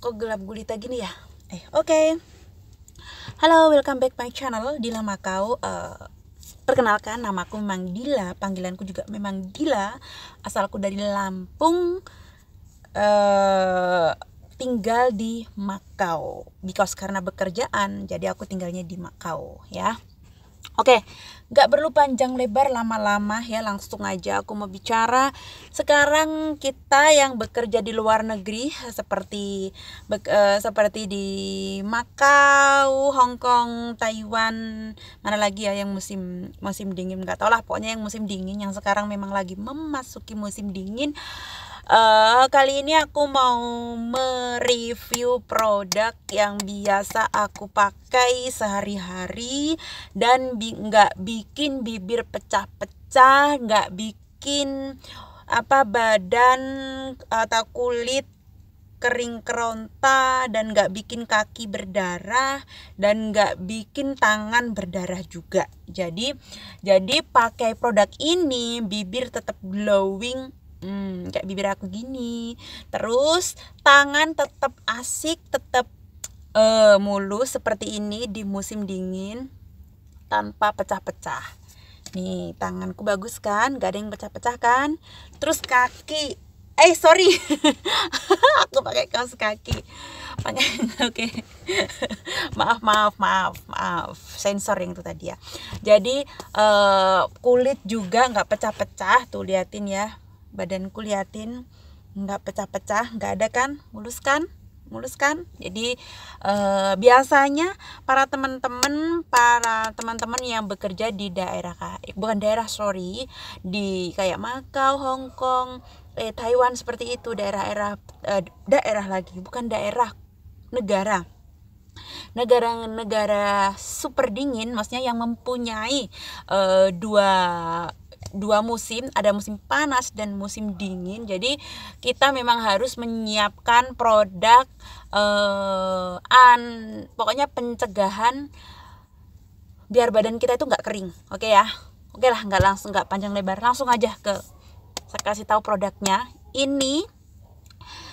Kok gelap gulita gini ya? Eh, oke. Okay. Halo, welcome back my channel Dila Makau. Uh, perkenalkan namaku memang Dila, panggilanku juga memang Dila. Asalku dari Lampung. Uh, tinggal di Makau because karena bekerjaan jadi aku tinggalnya di Makau ya Oke, gak perlu panjang lebar lama-lama ya langsung aja aku mau bicara. Sekarang kita yang bekerja di luar negeri seperti be, uh, eh, seperti di Makau, Hongkong, Taiwan, mana lagi ya yang musim musim dingin nggak tau lah. Pokoknya yang musim dingin yang sekarang memang lagi memasuki musim dingin. Uh, kali ini aku mau mereview produk yang biasa aku pakai sehari-hari dan bi nggak bikin bibir pecah-pecah, nggak bikin apa badan atau kulit kering keronta dan nggak bikin kaki berdarah dan nggak bikin tangan berdarah juga jadi jadi pakai produk ini bibir tetap glowing hmm, kayak bibir aku gini terus tangan tetap asik tetap uh, eh, mulus seperti ini di musim dingin tanpa pecah-pecah nih tanganku bagus kan gak ada yang pecah-pecah kan terus kaki eh sorry aku pakai kaos kaki pakai oke okay. maaf maaf maaf maaf sensor yang itu tadi ya jadi uh, kulit juga nggak pecah-pecah tuh liatin ya badanku liatin nggak pecah-pecah nggak ada kan mulus kan mulus kan jadi eh, biasanya para teman-teman para teman-teman yang bekerja di daerah eh, bukan daerah sorry di kayak Makau Hong Kong eh, Taiwan seperti itu daerah-daerah eh, daerah lagi bukan daerah negara negara-negara super dingin maksudnya yang mempunyai uh, dua dua musim, ada musim panas dan musim dingin. Jadi kita memang harus menyiapkan produk eh, an pokoknya pencegahan biar badan kita itu nggak kering. Oke okay ya. Oke okay lah, nggak langsung nggak panjang lebar, langsung aja ke saya kasih tahu produknya. Ini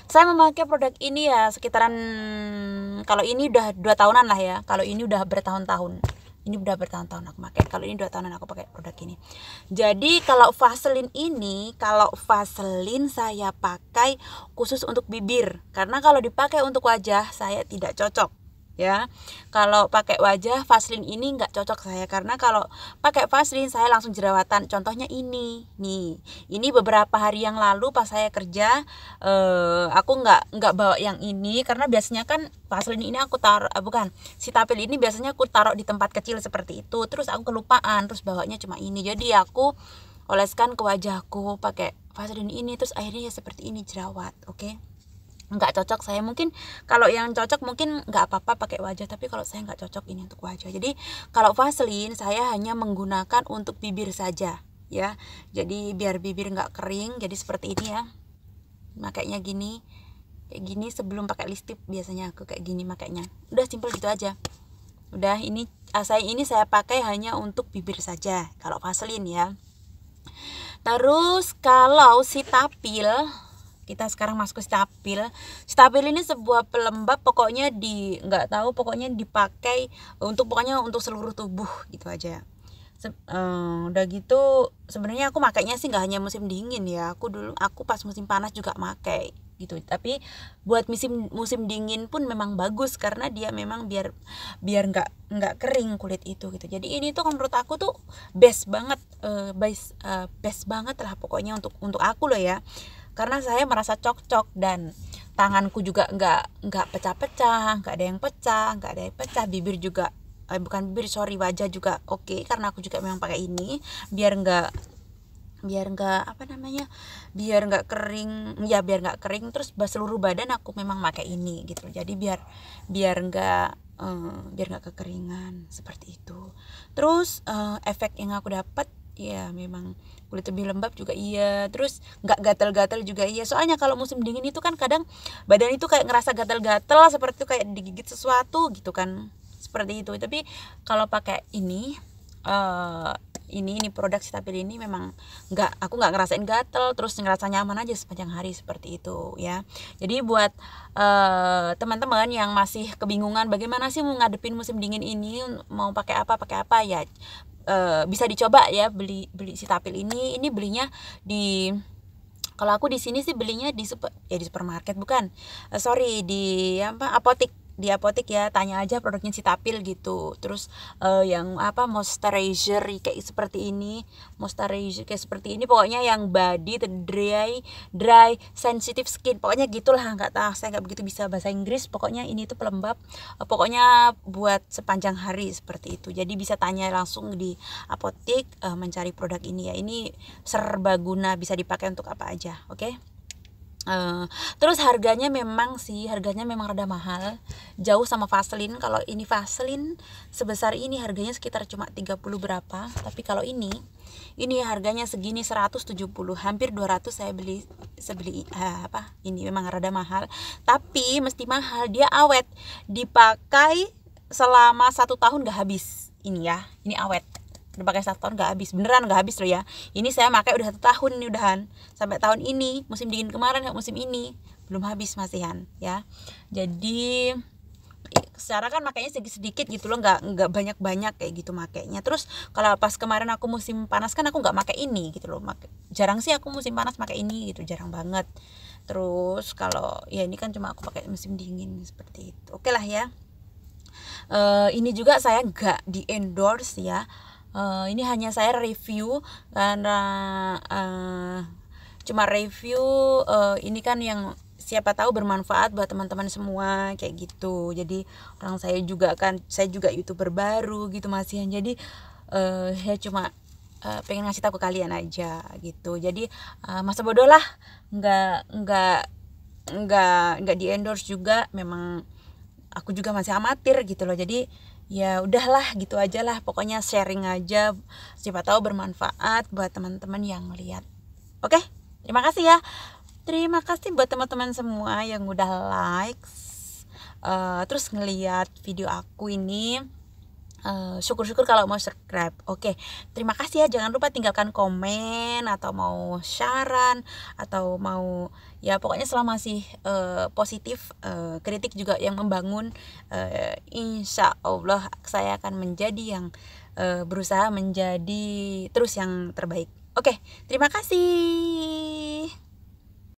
saya memakai produk ini ya sekitaran kalau ini udah dua tahunan lah ya kalau ini udah bertahun-tahun ini udah bertahun-tahun aku pakai kalau ini dua tahunan aku pakai produk ini jadi kalau Vaseline ini kalau Vaseline saya pakai khusus untuk bibir karena kalau dipakai untuk wajah saya tidak cocok ya kalau pakai wajah vaselin ini nggak cocok saya karena kalau pakai vaselin saya langsung jerawatan contohnya ini nih ini beberapa hari yang lalu pas saya kerja eh, aku nggak nggak bawa yang ini karena biasanya kan vaselin ini aku taruh eh, bukan si tapil ini biasanya aku taruh di tempat kecil seperti itu terus aku kelupaan terus bawanya cuma ini jadi aku oleskan ke wajahku pakai vaselin ini terus akhirnya ya seperti ini jerawat oke okay? nggak cocok saya mungkin kalau yang cocok mungkin nggak apa-apa pakai wajah tapi kalau saya nggak cocok ini untuk wajah jadi kalau vaselin saya hanya menggunakan untuk bibir saja ya jadi biar bibir nggak kering jadi seperti ini ya makanya gini kayak gini sebelum pakai lipstick biasanya aku kayak gini makanya udah simpel gitu aja udah ini ah, saya ini saya pakai hanya untuk bibir saja kalau vaselin ya terus kalau si tapil kita sekarang masuk ke stabil stabil ini sebuah pelembab pokoknya di nggak tahu pokoknya dipakai untuk pokoknya untuk seluruh tubuh gitu aja Se um, udah gitu sebenarnya aku makainya sih nggak hanya musim dingin ya aku dulu aku pas musim panas juga makai gitu tapi buat musim musim dingin pun memang bagus karena dia memang biar biar nggak nggak kering kulit itu gitu jadi ini tuh menurut aku tuh best banget uh, best uh, best banget lah pokoknya untuk untuk aku loh ya karena saya merasa cocok dan tanganku juga nggak nggak pecah-pecah nggak ada yang pecah nggak ada yang pecah bibir juga eh, bukan bibir sorry wajah juga oke okay, karena aku juga memang pakai ini biar nggak biar nggak apa namanya biar nggak kering ya biar nggak kering terus bah seluruh badan aku memang pakai ini gitu jadi biar biar nggak um, biar nggak kekeringan seperti itu terus uh, efek yang aku dapat iya memang kulit lebih lembab juga iya terus nggak gatal-gatal juga iya soalnya kalau musim dingin itu kan kadang badan itu kayak ngerasa gatal-gatal seperti itu kayak digigit sesuatu gitu kan seperti itu tapi kalau pakai ini uh, ini ini produk si tapir ini memang nggak aku nggak ngerasain gatel terus ngerasa nyaman aja sepanjang hari seperti itu ya jadi buat teman eh, teman-teman yang masih kebingungan bagaimana sih mau ngadepin musim dingin ini mau pakai apa pakai apa ya uh, bisa dicoba ya beli beli si tapir ini ini belinya di kalau aku di sini sih belinya di super ya di supermarket bukan uh, sorry di apa apotik di apotek ya tanya aja produknya Citapil gitu terus uh, yang apa moisturizer kayak seperti ini moisturizer kayak seperti ini pokoknya yang body dry dry sensitive skin pokoknya gitulah nggak tahu saya nggak begitu bisa bahasa Inggris pokoknya ini tuh pelembab uh, pokoknya buat sepanjang hari seperti itu jadi bisa tanya langsung di apotek uh, mencari produk ini ya ini serbaguna bisa dipakai untuk apa aja oke okay? Uh, terus harganya memang sih harganya memang rada mahal jauh sama vaselin kalau ini vaselin sebesar ini harganya sekitar cuma 30 berapa tapi kalau ini ini harganya segini 170 hampir 200 saya beli sebeli uh, eh, apa ini memang rada mahal tapi mesti mahal dia awet dipakai selama satu tahun gak habis ini ya ini awet udah pakai satu tahun nggak habis beneran nggak habis loh ya ini saya pakai udah satu tahun ini udahan sampai tahun ini musim dingin kemarin ya musim ini belum habis masihan ya jadi secara kan makanya sedikit sedikit gitu loh nggak nggak banyak banyak kayak gitu makainya terus kalau pas kemarin aku musim panas kan aku nggak pakai ini gitu loh Make, jarang sih aku musim panas pakai ini gitu jarang banget terus kalau ya ini kan cuma aku pakai musim dingin seperti itu oke okay lah ya uh, ini juga saya nggak di endorse ya uh, ini hanya saya review karena uh, cuma review uh, ini kan yang siapa tahu bermanfaat buat teman-teman semua kayak gitu jadi orang saya juga kan saya juga youtuber baru gitu masih jadi uh, saya cuma uh, pengen ngasih tahu ke kalian aja gitu jadi uh, masa bodoh lah nggak nggak nggak nggak di endorse juga memang aku juga masih amatir gitu loh jadi ya udahlah gitu aja lah pokoknya sharing aja siapa tahu bermanfaat buat teman-teman yang lihat oke okay? terima kasih ya terima kasih buat teman-teman semua yang udah likes uh, terus ngeliat video aku ini syukur eh, syukur-syukur kalau mau subscribe. Oke, okay. terima kasih ya. Jangan lupa tinggalkan komen atau mau saran atau mau ya pokoknya selama masih uh, positif, uh, kritik juga yang membangun. Uh, insya Allah saya akan menjadi yang uh, berusaha menjadi terus yang terbaik. Oke, okay. terima kasih.